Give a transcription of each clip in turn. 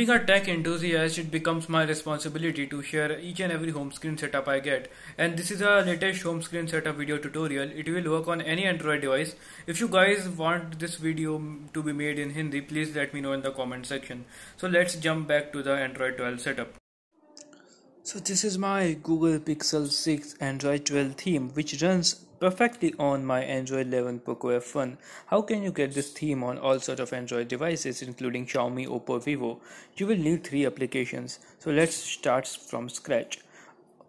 Being a tech enthusiast, it becomes my responsibility to share each and every home screen setup I get. And this is a latest home screen setup video tutorial. It will work on any Android device. If you guys want this video to be made in Hindi, please let me know in the comment section. So let's jump back to the Android 12 setup. So this is my Google Pixel 6 Android 12 theme which runs perfectly on my Android 11 Poco F1. How can you get this theme on all sort of Android devices including Xiaomi, Oppo, Vivo? You will need three applications. So let's start from scratch.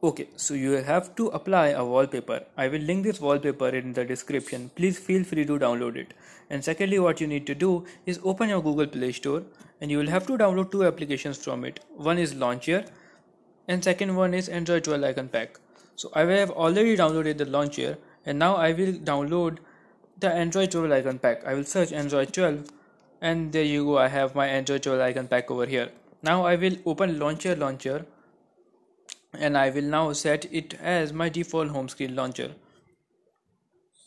Okay, so you will have to apply a wallpaper. I will link this wallpaper in the description. Please feel free to download it. And secondly, what you need to do is open your Google Play Store and you will have to download two applications from it. One is Launcher and second one is Android 12 Icon Pack. So I have already downloaded the Launcher and now I will download the Android 12 icon pack I will search Android 12 and there you go I have my Android 12 icon pack over here now I will open launcher launcher and I will now set it as my default home screen launcher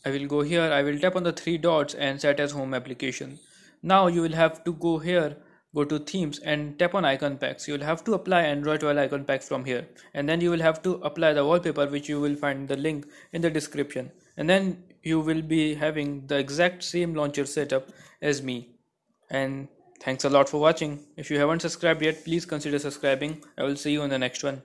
I will go here I will tap on the three dots and set as home application now you will have to go here go to themes and tap on icon packs you'll have to apply android 12 icon pack from here and then you will have to apply the wallpaper which you will find the link in the description and then you will be having the exact same launcher setup as me and thanks a lot for watching if you haven't subscribed yet please consider subscribing i will see you in the next one